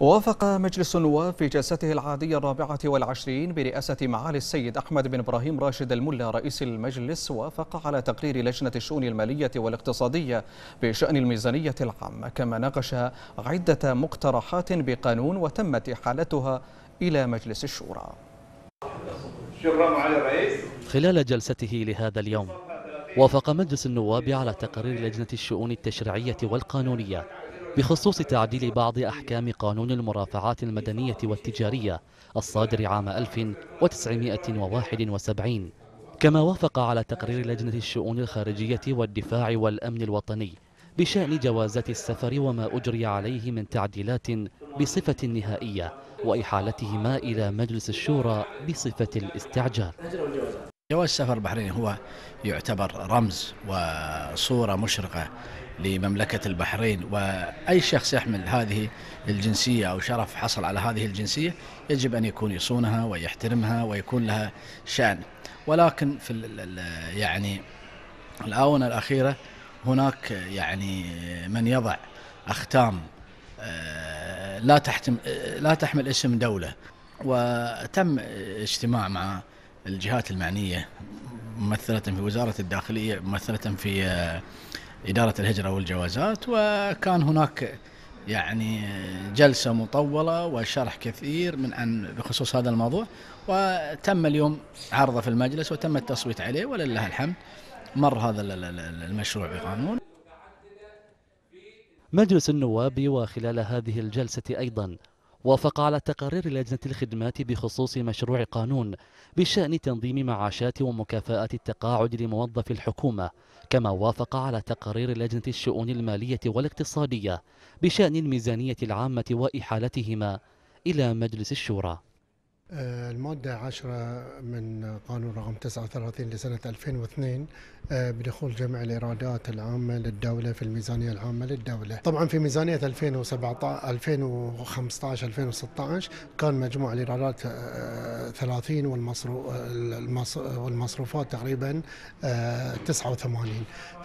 وافق مجلس النواب في جلسته العادية الرابعة والعشرين برئاسة معالي السيد أحمد بن إبراهيم راشد الملا رئيس المجلس وافق على تقرير لجنة الشؤون المالية والاقتصادية بشأن الميزانية العامة كما ناقش عدة مقترحات بقانون وتمت إحالتها إلى مجلس الشورى شكرا معالي الرئيس خلال جلسته لهذا اليوم وافق مجلس النواب على تقرير لجنة الشؤون التشريعية والقانونية بخصوص تعديل بعض أحكام قانون المرافعات المدنية والتجارية الصادر عام 1971 كما وافق على تقرير لجنة الشؤون الخارجية والدفاع والأمن الوطني بشأن جوازات السفر وما أجري عليه من تعديلات بصفة نهائية وإحالتهما إلى مجلس الشورى بصفة الاستعجال جواز السفر البحريني هو يعتبر رمز وصورة مشرقة لمملكة البحرين وأي شخص يحمل هذه الجنسية أو شرف حصل على هذه الجنسية يجب أن يكون يصونها ويحترمها ويكون لها شأن ولكن في يعني الآونة الأخيرة هناك يعني من يضع أختام آه، لا تحتم آه، لا تحمل اسم دولة وتم اجتماع مع الجهات المعنية ممثلة في وزارة الداخلية ممثلة في آه، إدارة الهجرة والجوازات وكان هناك يعني جلسة مطولة وشرح كثير من عن بخصوص هذا الموضوع وتم اليوم عرضه في المجلس وتم التصويت عليه ولله الحمد مر هذا المشروع بقانون مجلس النواب وخلال هذه الجلسة أيضا وافق على تقارير لجنة الخدمات بخصوص مشروع قانون بشأن تنظيم معاشات ومكافآت التقاعد لموظف الحكومة كما وافق على تقارير لجنة الشؤون المالية والاقتصادية بشأن الميزانية العامة وإحالتهما إلى مجلس الشورى آه، المادة 10 من قانون رقم 39 لسنة 2002 آه، بدخول جمع الإيرادات العامة للدولة في الميزانية العامة للدولة طبعا في ميزانية 2017 2015 2016 كان مجموع الإيرادات 30 آه، والمصروفات تقريبا 89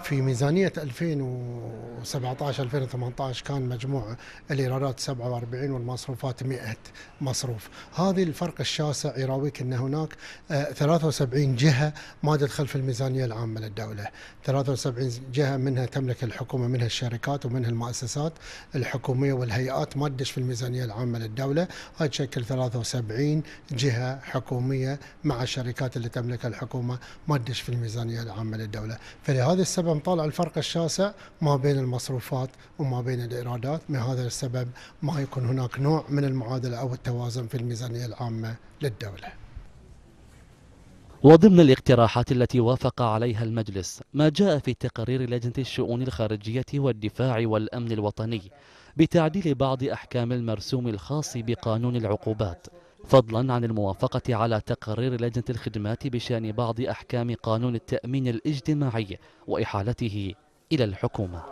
في ميزانية 2017 2018 كان مجموع الإيرادات 47 والمصروفات 100 مصروف هذه الفرق الشاسع يراويك أن هناك 73 آه، جهة ما تدخل في الميزانية العامة للدولة 73 جهة منها تملك الحكومة منها الشركات ومنها المؤسسات الحكومية والهيئات ما تدش في الميزانية العامة للدولة هاي تشكل 73 جهة حكومية مع الشركات اللي تملكها الحكومة ما تدش في الميزانية العامة للدولة فلهذا السبب طالع الفرق الشاسع ما بين المصروفات وما بين الإيرادات من هذا السبب ما يكون هناك نوع من المعادلة أو التوازن في الميزانية العامة العامة للدولة وضمن الاقتراحات التي وافق عليها المجلس ما جاء في تقرير لجنة الشؤون الخارجية والدفاع والأمن الوطني بتعديل بعض أحكام المرسوم الخاص بقانون العقوبات فضلا عن الموافقة على تقرير لجنة الخدمات بشأن بعض أحكام قانون التأمين الاجتماعي وإحالته إلى الحكومة